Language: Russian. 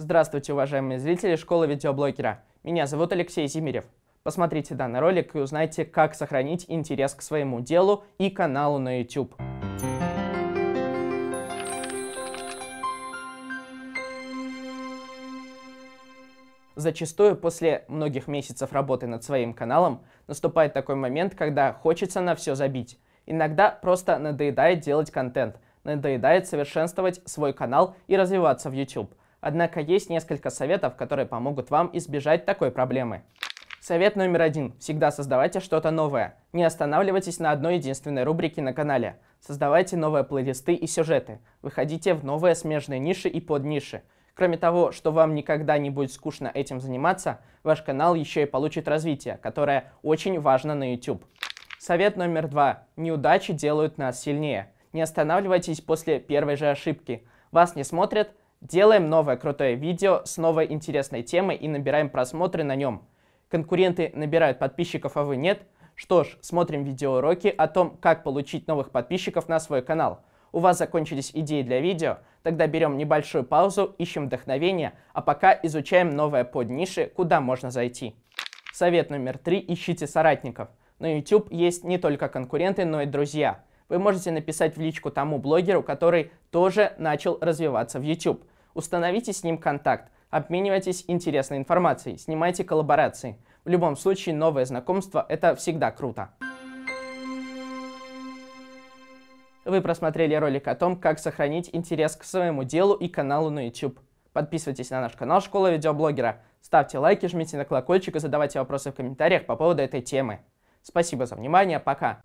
Здравствуйте, уважаемые зрители школы видеоблогера. Меня зовут Алексей Зимирев. Посмотрите данный ролик и узнайте, как сохранить интерес к своему делу и каналу на YouTube. Зачастую после многих месяцев работы над своим каналом наступает такой момент, когда хочется на все забить. Иногда просто надоедает делать контент, надоедает совершенствовать свой канал и развиваться в YouTube. Однако есть несколько советов, которые помогут вам избежать такой проблемы. Совет номер один. Всегда создавайте что-то новое. Не останавливайтесь на одной единственной рубрике на канале. Создавайте новые плейлисты и сюжеты. Выходите в новые смежные ниши и подниши. Кроме того, что вам никогда не будет скучно этим заниматься, ваш канал еще и получит развитие, которое очень важно на YouTube. Совет номер два. Неудачи делают нас сильнее. Не останавливайтесь после первой же ошибки. Вас не смотрят, Делаем новое крутое видео с новой интересной темой и набираем просмотры на нем. Конкуренты набирают подписчиков, а вы нет. Что ж, смотрим видеоуроки о том, как получить новых подписчиков на свой канал. У вас закончились идеи для видео? Тогда берем небольшую паузу, ищем вдохновение, а пока изучаем новое под ниши, куда можно зайти. Совет номер три. Ищите соратников. На YouTube есть не только конкуренты, но и друзья. Вы можете написать в личку тому блогеру, который тоже начал развиваться в YouTube. Установите с ним контакт, обменивайтесь интересной информацией, снимайте коллаборации. В любом случае, новое знакомство – это всегда круто. Вы просмотрели ролик о том, как сохранить интерес к своему делу и каналу на YouTube. Подписывайтесь на наш канал Школа видеоблогера, ставьте лайки, жмите на колокольчик и задавайте вопросы в комментариях по поводу этой темы. Спасибо за внимание, пока!